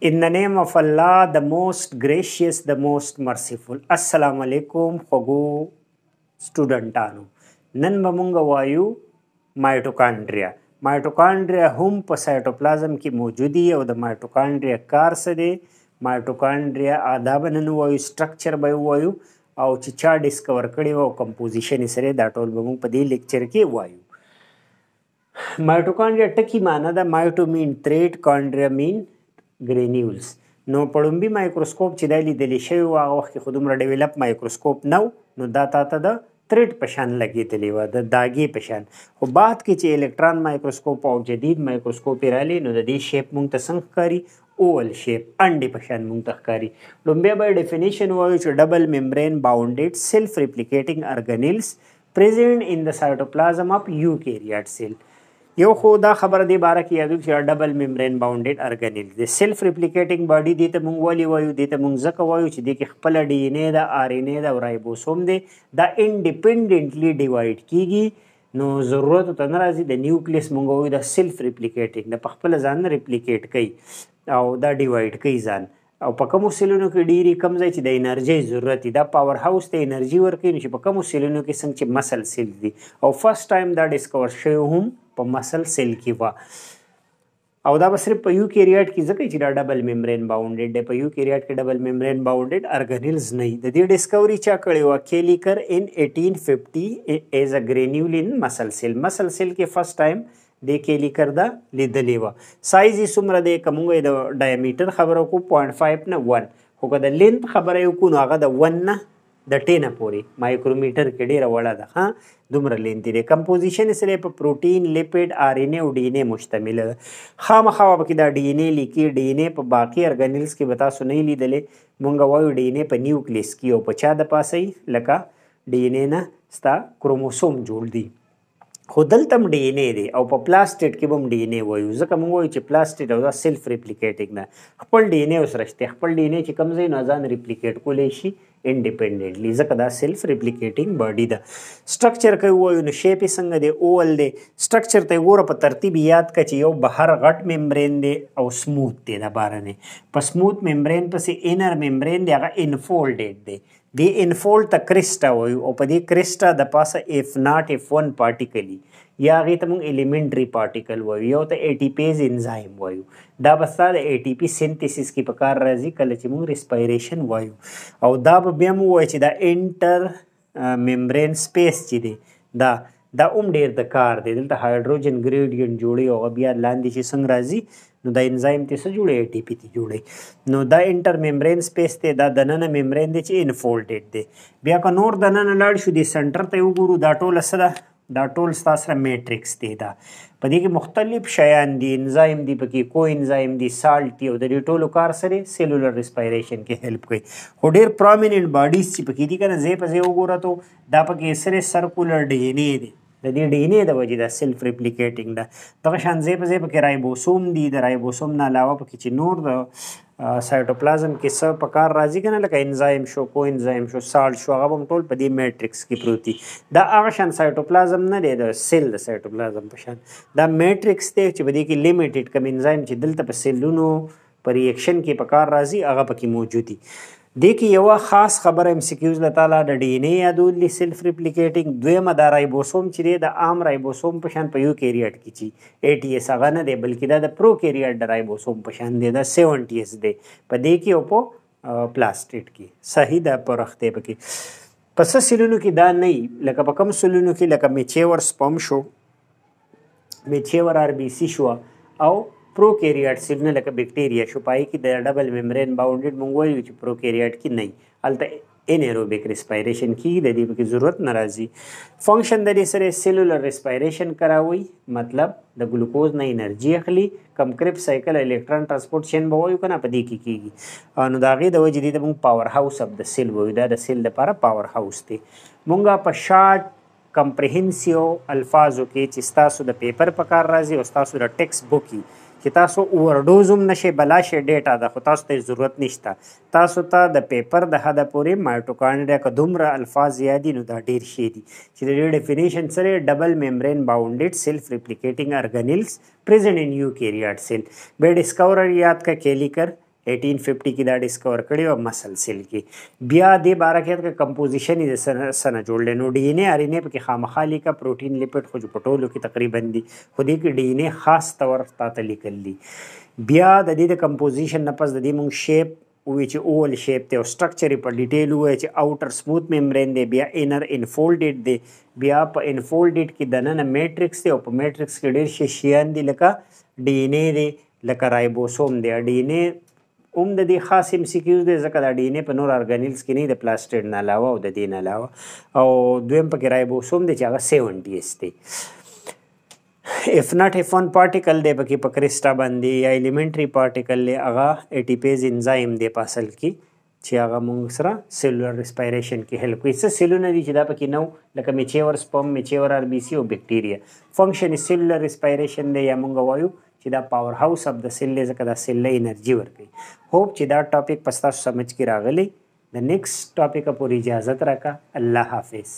In the name of Allah, the most gracious, the most merciful. Assalamu alaikum, خوږو سټوډنټانو نن به مونږ وایو مایټوکانډریا مایټوکانډریا هم په سایټوپلازم کې موجودی او د مایټوکانډریا کار څه دی مایټوکانډریا آداب نن وایو سټرکچر به وایو او چې چا ډیسکور کړی او کمپوزیشن یې سره دا ټول به مونږ په دې لیکچر کې وایو مایټوکانډریا ټکی معنی دا مایټو مین تریټ کانډریا مین ګرینیولز نو په لومبي مایکروسکوپ چې دای لیدل شوی و هغه وخت کې خودمره ډیولپ مایکروسکوپ نو نو دا تاته د تریټ پشان لګېدلې و د داګي پشان او بعد کې چې الکترون مایکروسکوپ او جدید مایکروسکوپ رالی نو د دې شیپ مونږ ته څنګه کاری اول شیپ انډي پشان مونږ ته کاری لومبي به ډیفینیشن وایي چې ډبل ممبرین باونډډ سیلف ریپلیکیټینګ ارګانیلز present in the cytoplasm of eukaryote cell یو خو دا خبره دی باره کې یادو چې ډبل میمبرین باونډډ ارګانیل د سلف ریپلیکیټینګ باډي دی ته مونږ ولی وایو دی ته مونږ ځکه وایو چې د کې خپل ډي ان اے د آر ان اے د رایبوسوم دی دا انډیپندنټلی ډیوایډ کیږي نو ضرورت ته ناراضي د نیوکلیس مونږ وایو د سلف ریپلیکیټینګ د خپل ځان ریپلیکیټ کوي او دا ډیوایډ کوي ځان او په کومو سیلونو کې ډیری کم ځای چې د انرژي ضرورت دی دا پاور هاوس ته انرژي ورکوي نو چې په کومو سیلونو کې څنګه چې مسل سیل دی او فرست ټایم دا ډیسکور شوی هم په مسل سیل کې وا او دا به صرف په یو کیریاټ کې ځکه چې دا ډبل میمبرین باونډډ دی په یو کیریاټ کې ډبل میمبرین باونډډ ارګانیلز نه د دې ډیسکوري چا کړی و کیلیکر ان 1850 ایز ا گرینیول ان مسل سیل مسل سیل کې فرست ټایم د کې لیکر دا لیدلې و سایز یې څومره دی کومه د ډایامیټر خبره کو 0.5 نه 1 خو که د لینت خبره یو کو نو هغه د 1 نه د 10 نه پوري مایکرومیټر کې ډیره وړه ده ها دومره لینتی دی کمپوزیشن سره په پروتین لیپید آر ان ای او ډی ان ای مشتمل ده خامخا به کې دا ډی ان ای لیکي ډی ان ای په باقی ارګانیلز کې به تاسو نه لیدلې مونږ وایو ډی ان ای په نیوکلیس کې او په چا د پاسې لکه ډی ان ای نه ستا کروموسوم جوړ دی خو دلته هم ډي ان اے دی او په پلاستیټ کې به هم ډي ان اے وایو ځکه موږ وایو چې پلاستیټ او دا سیلف ریپلیکیټنګ نه خپل ډي ان اے اوس رښتې خپل ډي ان اے چې کوم ځای نه ځان ریپلیکیټ کولی شي independently ځکه دا سلف ریپلیکیټینګ باډي ده سټرکچر کوي وایو نو شیپ یې څنګه دی اول دی سټرکچر ته ګوره په ترتیب یاد کړه چې یو بهر غټ ممبرین دی او سموت دی دا بارنه په سموت ممبرین پسې انر ممبرین دی هغه انفولډډ دی دی انفولډ ته کرسټا وایو او په دې کرسټا د پاسه اف ناٹ اف 1 پارټیکلی یا هغې ته موږ الیمنټري پارټیکل وایو یو ته ایټیپیز انزایم وایو دا به ستا د ایټیپي سنتسس کې په کار راځي کله چې موږ ریسپایریشن وایو او دا به بیا موږ وایو چې دا انټر ممبرین سپیس چې دی دا دا اوم ډیر د کار دی دلته هایډروجن ګریډینټ جوړي او بیا لاندې چې څنګه راځي نو دا انزایم ته څه جوړي ای ټی پی ته جوړي نو دا انټر ممبرین سپیس ته دا دننه ممبرین دی چې انفولډډ دی بیا که نور دننه لاړ شو دی سنټر ته وګورو دا ټول څه ده دا ټول ستاسو میټریکس دی دا په دې کې مختلف شیان دي انزایم دي پکې کو انزایم دي سالټ دي او د دې ټولو کار سره سیلولر ریسپایریشن کې هیلپ کوي خو ډیر پرومیننٹ باډیز چې پکې دي کنه زی په زی وګوره ته دا پکې سره سرکولر ډی ان اے دی د دې ډي ان اي د وجې د سیلف ریپلیکیټینګ ده دغه شان ځای په ځای پکې رایبوسوم دي د رایبوسوم نه علاوه پکې چې نور د سایټوپلازم کې څه په کار راځي کنه لکه انزایم شو کو انزایم شو سال شو هغه هم ټول په دې میټریکس کې پروت دي دا هغه شان سایټوپلازم نه دی د سیل د سایټوپلازم په شان دا میټریکس دی چې په دې کې لیمیټډ کم انزایم چې دلته په سیلونو په ریاکشن کې په کار راځي هغه پکې موجود دي د کې یو خاص خبره ام سی کیوز لته لا د ډي ان اي یادول سیلف ریپلیکیټینګ دویمه د رایبوسوم چې د عام رایبوسوم په شان په یو کیریټ کې چې 80 اس هغه نه دی بلکې د پرو کیریټ د رایبوسوم په شان دی د 70 اس دی په دې کې او په پلاستیټ کې صحیح د پرخته پکې پس سلونو کې دا نه لکه په کم سلونو کې لکه میچور سپم شو میچور ار بي سي شو او پروکیریاټ سیډونه لکه بکټیریا شو پای کې د ډبل ممبرین باونډډ مونږ وایو چې پروکیریاټ کې نه البته انیروبیک ریسپایریشن کی د دې کې ضرورت ناراضي فنکشن د دې سره سیلولر ریسپایریشن کراوي مطلب د ګلوکوز نه انرژي اخلي کم کرپ سایکل الکترون ترانسپورت چین به وایو کنه په دې کې کیږي نو دا غي د وجې د موږ پاور هاوس اف د سیل وایو دا د سیل لپاره پاور هاوس دی مونږه په شارټ کمپریهنسیو الفاظو کې چې تاسو د پیپر په کار راځي او تاسو د ټیکس بوکي چې تاسو اورډوز هم نشي بلا شي ډیټا ده خو تاسو ته ضرورت نشته تاسو ته د پیپر د حدا پورې مایټوکانډریا که دومره الفاظ یادي نو دا ډیر شی دي چې د ډیفینیشن سره ډبل میمبرین باونډډ سیلف ریپلیکیټینګ ارګانیلز پریزنٹ ان یوکیریاټ سیل به ډیسکورر یاد کا کیلیکر 1850 کې دا ډیسکور کړی او مسلسل کې بیا دې باره کې د کمپوزیشن یې سره جوړل نو ډي ان اے آر ان اے پکې خامخا لیکه پروتین لپټ خو پټولو کې تقریبا دي خو دې کې ډي ان اے خاص تور تاته لیکل دي بیا د دې د کمپوزیشن نه پس د دې مونږ شیپ وی چې اول شیپ ته او سټرکچر په ډیټیل وای چې اوټر سموث ممبرین دی بیا انر انفولډډ دی بیا په انفولډډ کې دننه میټرکس دی او په میټرکس کې ډېر شي شیان دی لکه ډي ان اے دی لکه رایبوسوم دی ډي ان اے اوم د دې خاص ام سی کیوز د ځکه د ډی ان ای په نور ارګانیلز کې نه د پلاستید نه علاوه او د دې نه علاوه او دویم په کرای بوسوم د چاغه 7 ډی اس دی if not if one particle دی پکې په کرسټا باندې یا elementary particle له هغه ATPase enzyme دی په اصل کې چې هغه موږ سره سیلولر ریسپایریشن کې هیلپ کوي څه سیلونه دي چې دا پکې نو لکه میچیور سپم میچیور آر بی سی او بیکټیریا فنکشن سیلولر ریسپایریشن دی یا موږ وایو چې دا پاور هاوس اف د سیل ځکه دا سیل انرژي ورکوي هوپ چې دا ټاپک پستا سمجھ کې راغلی د نیکسټ ټاپک پورې اجازه راکا الله حافظ